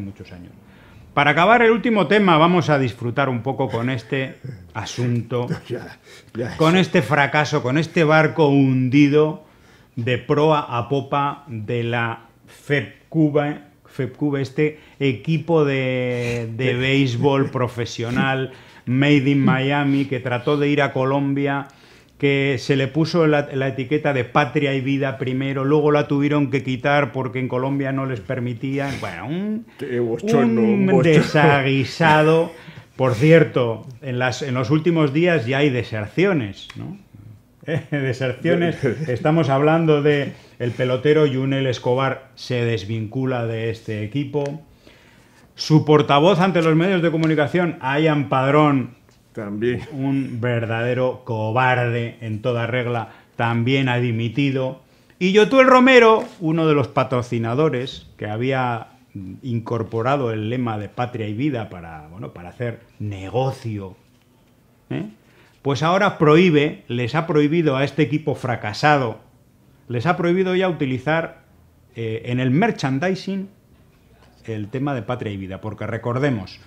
muchos años. Para acabar el último tema, vamos a disfrutar un poco con este asunto, con este fracaso, con este barco hundido de proa a popa de la Fepcube, Cuba este equipo de, de béisbol profesional made in Miami que trató de ir a Colombia que se le puso la, etiqueta de patria y vida primero, luego la tuvieron que quitar porque en Colombia no les permitían. Bueno, un, desaguisado. Por cierto, en, las, en los últimos días ya hay deserciones, ¿no? Eh, deserciones. Estamos hablando de el pelotero Junel Escobar se desvincula de este equipo. Su portavoz ante los medios de comunicación, Ayan Padrón, también. Un verdadero cobarde en toda regla. También ha dimitido. Y Yotuel Romero, uno de los patrocinadores que había incorporado el lema de patria y vida para, bueno, para hacer negocio, ¿eh? pues ahora prohíbe, les ha prohibido a este equipo fracasado, les ha prohibido ya utilizar eh, en el merchandising el tema de patria y vida, porque recordemos,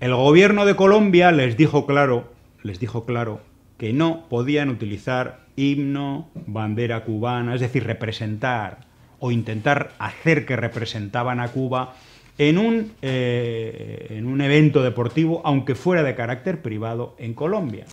el gobierno de Colombia les dijo claro, les dijo claro que no podían utilizar himno, bandera cubana, es decir, representar o intentar hacer que representaban a Cuba en un, eh, en un evento deportivo, aunque fuera de carácter privado en Colombia.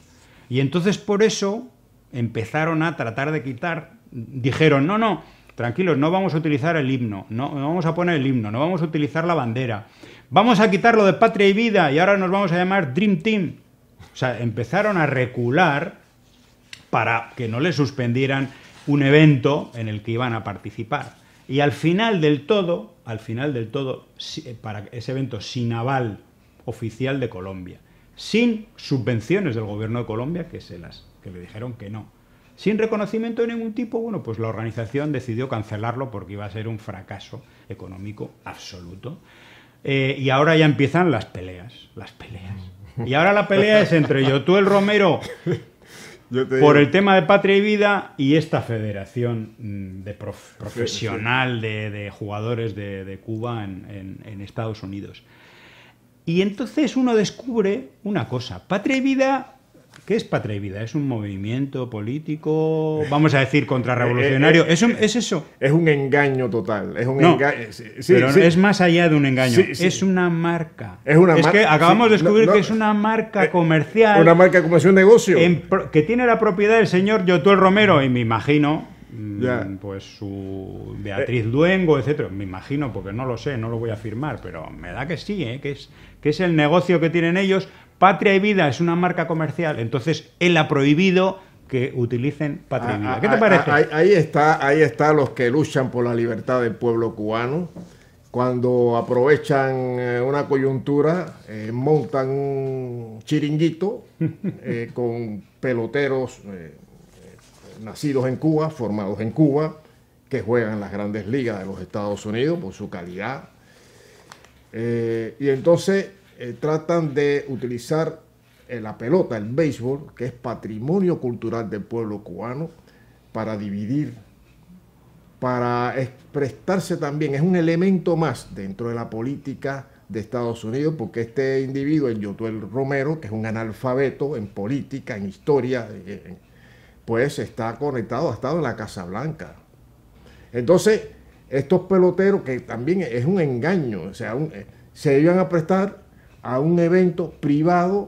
Y entonces por eso empezaron a tratar de quitar, dijeron, no, no, tranquilos, no vamos a utilizar el himno, no vamos a poner el himno, no vamos a utilizar la bandera. Vamos a quitarlo de patria y vida y ahora nos vamos a llamar Dream Team. O sea, empezaron a recular para que no le suspendieran un evento en el que iban a participar. Y al final del todo, al final del todo, eh, para ese evento sin aval oficial de Colombia, sin subvenciones del gobierno de Colombia, que se las que le dijeron que no, sin reconocimiento de ningún tipo, bueno, pues la organización decidió cancelarlo porque iba a ser un fracaso económico absoluto. Eh, y ahora ya empiezan las peleas, las peleas. Y ahora la pelea es entre yo, tú, el romero por el tema de patria y vida y esta federación mm, de profesional de, jugadores de, Cuba en, Estados Unidos. Y entonces uno descubre una cosa, patria y vida ¿Qué es Patria ¿Es un movimiento político, vamos a decir, contrarrevolucionario? Eh, eh, eh, ¿Es, eso? Es un engaño total. Es pero es más allá de un engaño. es una marca. Es una Es que acabamos de descubrir que es una marca comercial. Una marca comercial, un negocio. que tiene la propiedad del señor Yotuel Romero, y me imagino, mm, pues su Beatriz Duengo, etcétera. Me imagino, porque no lo sé, no lo voy a afirmar, pero me da que sí, que, es, que es el negocio que tienen ellos Patria y Vida es una marca comercial, entonces él ha prohibido que utilicen Patria y ah, Vida. Ah, ¿Qué te ah, parece? Ahí, está, ahí está los que luchan por la libertad del pueblo cubano. Cuando aprovechan eh, una coyuntura, eh, montan un chiringuito eh, con peloteros nacidos en Cuba, formados en Cuba, que juegan en las grandes ligas de los Estados Unidos por su calidad. y entonces eh, tratan de utilizar eh, la pelota, el béisbol, que es patrimonio cultural del pueblo cubano, para dividir, para prestarse también, es un elemento más dentro de la política de Estados Unidos, porque este individuo, el Yotuel Romero, que es un analfabeto en política, en historia, eh, pues está conectado, ha estado en la Casa Blanca. Entonces, estos peloteros, que también es un engaño, o sea, se iban a prestar a un evento privado,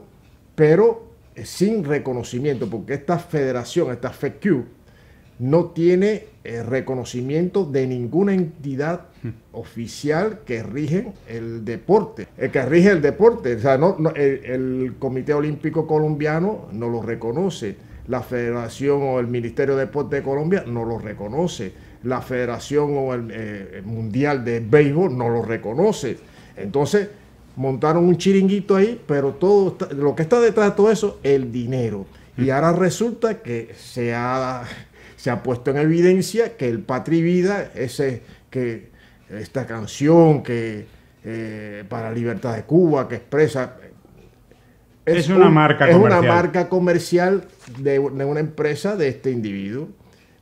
pero eh, sin reconocimiento, porque esta federación, esta FEQ, no tiene eh, reconocimiento de ninguna entidad hmm. oficial que rige el deporte, El eh, que rige el deporte. O sea, no, el, Comité Olímpico Colombiano no lo reconoce, la Federación o el Ministerio de Deporte de Colombia no lo reconoce, la Federación o el, el Mundial de Béisbol no lo reconoce. Entonces, montaron un chiringuito ahí, pero todo lo que está detrás de todo eso, el dinero. Y mm. ahora resulta que se ha, se ha puesto en evidencia que el Patri Vida, ese, que, esta canción que eh, para Libertad de Cuba, que expresa... Eh, es, una marca es una marca comercial de, de una empresa de este individuo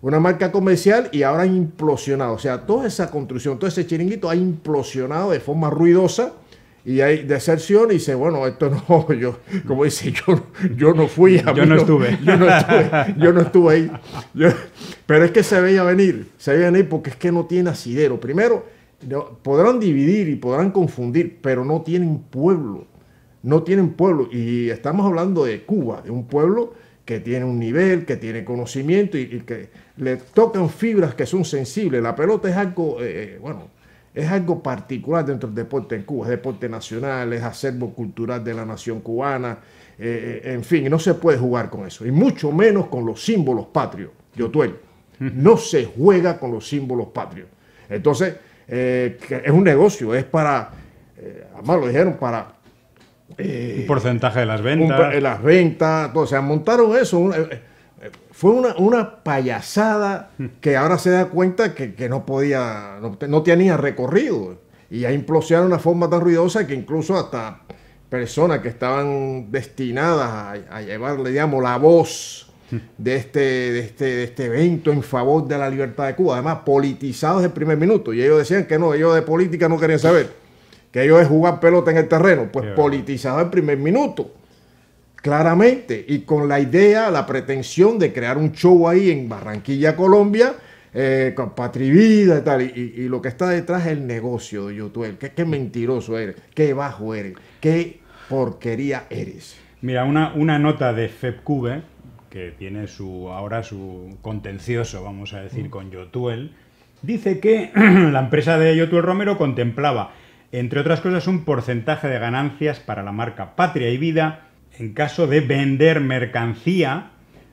una marca comercial y ahora ha implosionado. O sea, toda esa construcción, todo ese chiringuito ha implosionado de forma ruidosa y hay deserción y dice, bueno, esto no, yo, como dice, yo, yo no fui. A yo no, estuve. Yo no estuve, yo no estuve ahí. pero es que se veía venir, se veía venir porque es que no tiene asidero. Primero, podrán dividir y podrán confundir, pero no tienen pueblo. No tienen pueblo. Y estamos hablando de Cuba, de un pueblo que tiene un nivel, que tiene conocimiento y, que le tocan fibras que son sensibles. La pelota es algo, eh, eh bueno, es algo particular dentro del deporte en Cuba, es deporte nacional, es acervo cultural de la nación cubana, eh, eh, en fin, no se puede jugar con eso, y mucho menos con los símbolos patrios, yo Yotuel. No se juega con los símbolos patrios. Entonces, eh, es un negocio, es para, además lo dijeron, para... un porcentaje de las ventas. Un, las ventas, todo, montaron eso fue una, una, payasada que ahora se da cuenta que, no podía, no, tenía recorrido. Y a implosionado de una forma tan ruidosa que incluso hasta personas que estaban destinadas a, a llevarle, digamos, la voz de este, de este, de este evento en favor de la libertad de Cuba, además politizados en el primer minuto. Y ellos decían que no, ellos de política no querían saber, que ellos de jugar pelota en el terreno, pues politizados en el primer minuto claramente y con la idea, la pretensión de crear un show ahí en Barranquilla, Colombia, eh, con Vida y tal. Y, y, lo que está detrás es el negocio de Yotuel. Qué, qué mentiroso eres, qué bajo eres, qué porquería eres. Mira, una, una nota de FEPCube, que tiene su ahora su contencioso, vamos a decir, mm. con Yotuel, dice que la empresa de Yotuel Romero contemplaba, entre otras cosas, un porcentaje de ganancias para la marca Patria y Vida en caso de vender mercancía,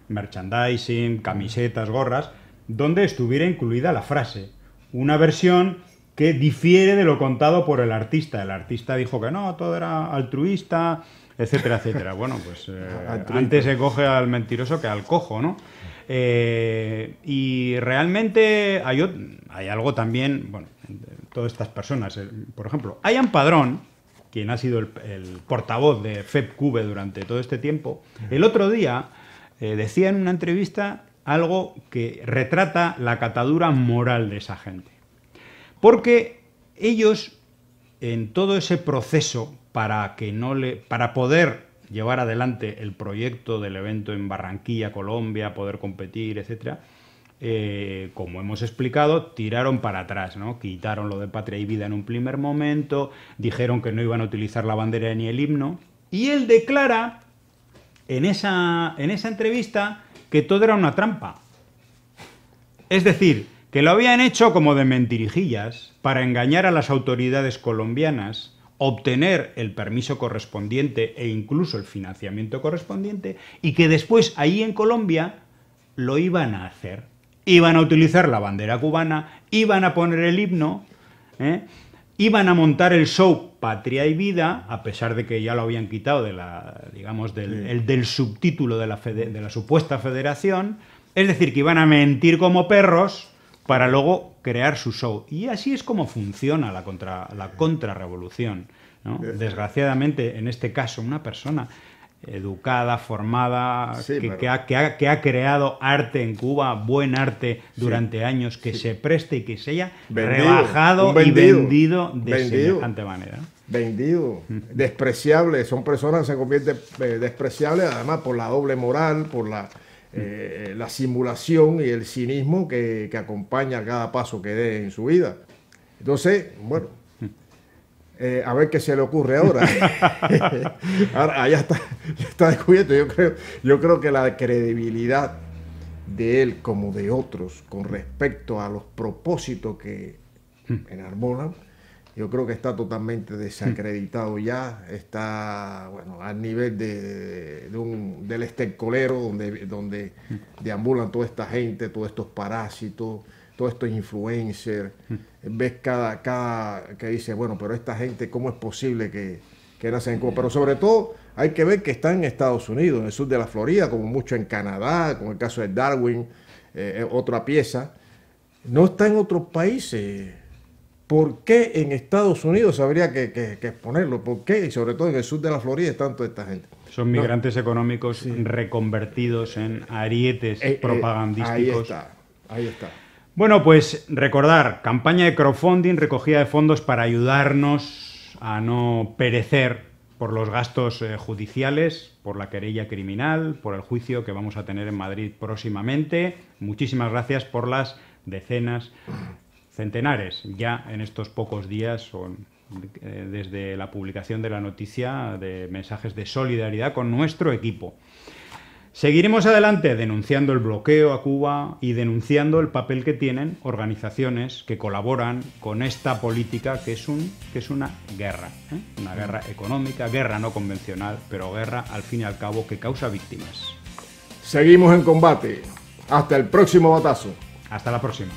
merchandising, camisetas, gorras, donde estuviera incluida la frase. Una versión que difiere de lo contado por el artista. El artista dijo que no, todo era altruista, etcétera, etcétera. Bueno, pues eh, antes se coge al mentiroso que al cojo, ¿no? Eh, y realmente hay, algo también, bueno, todas estas personas, por ejemplo, Hayan Padrón, quien ha sido el, portavoz de FEPCube durante todo este tiempo, el otro día eh, decía en una entrevista algo que retrata la catadura moral de esa gente. Porque ellos, en todo ese proceso para, que no le, para poder llevar adelante el proyecto del evento en Barranquilla, Colombia, poder competir, etcétera, eh, como hemos explicado, tiraron para atrás, ¿no? Quitaron lo de patria y vida en un primer momento, dijeron que no iban a utilizar la bandera ni el himno. Y él declara en esa entrevista que todo era una trampa. Es decir, que lo habían hecho como de mentirijillas para engañar a las autoridades colombianas, obtener el permiso correspondiente e incluso el financiamiento correspondiente, y que después ahí en Colombia lo iban a hacer iban a utilizar la bandera cubana, iban a poner el himno, ¿eh? iban a montar el show Patria y Vida, a pesar de que ya lo habían quitado de la, digamos, del, subtítulo de la, supuesta federación, es decir, que iban a mentir como perros para luego crear su show. Y así es como funciona la, la contrarrevolución. Desgraciadamente, en este caso, una persona educada, formada, que, ha, creado arte en Cuba, buen arte durante años, que se preste y que se haya rebajado vendido, y vendido de vendido, manera. Vendido, mm. despreciable, son personas que se convierten eh, despreciable despreciables además por la doble moral, por la, mm. eh, la simulación y el cinismo que, acompaña cada paso que dé en su vida. Entonces, bueno eh, a ver qué se le ocurre ahora. ahora ya está, está descubierto. Yo creo, yo creo que la credibilidad de él como de otros con respecto a los propósitos que mm. enarbolan, yo creo que está totalmente desacreditado mm. ya, está bueno al nivel de, de un, del estercolero donde, donde mm. deambulan toda esta gente, todos estos parásitos todo esto influencer, hmm. ves cada, cada que dice, bueno, pero esta gente, ¿cómo es posible que, que nacen en Pero sobre todo hay que ver que está en Estados Unidos, en el sur de la Florida, como mucho en Canadá, con el caso de Darwin, eh, eh, otra pieza. No está en otros países. ¿Por qué en Estados Unidos habría que, exponerlo? ¿Por qué? Y sobre todo en el sur de la Florida están toda esta gente. Son migrantes económicos reconvertidos en arietes eh, propagandísticos. ahí está, ahí está. Bueno, pues recordar, campaña de crowdfunding, recogida de fondos para ayudarnos a no perecer por los gastos eh, judiciales, por la querella criminal, por el juicio que vamos a tener en Madrid próximamente. Muchísimas gracias por las decenas, centenares, ya en estos pocos días eh, desde la publicación de la noticia de mensajes de solidaridad con nuestro equipo. Seguiremos adelante denunciando el bloqueo a Cuba y denunciando el papel que tienen organizaciones que colaboran con esta política que es, un, que es una guerra, ¿eh? una guerra mm. económica, guerra no convencional, pero guerra al fin y al cabo que causa víctimas. Seguimos en combate. Hasta el próximo batazo. Hasta la próxima.